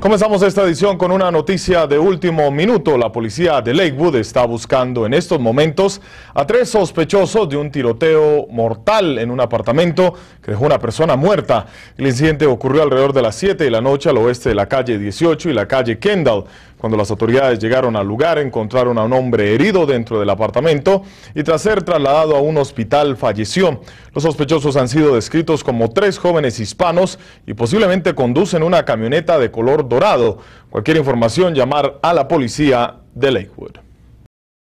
Comenzamos esta edición con una noticia de último minuto. La policía de Lakewood está buscando en estos momentos a tres sospechosos de un tiroteo mortal en un apartamento que dejó una persona muerta. El incidente ocurrió alrededor de las 7 de la noche al oeste de la calle 18 y la calle Kendall. Cuando las autoridades llegaron al lugar, encontraron a un hombre herido dentro del apartamento y tras ser trasladado a un hospital falleció. Los sospechosos han sido descritos como tres jóvenes hispanos y posiblemente conducen una camioneta de color dorado. Cualquier información, llamar a la policía de Lakewood.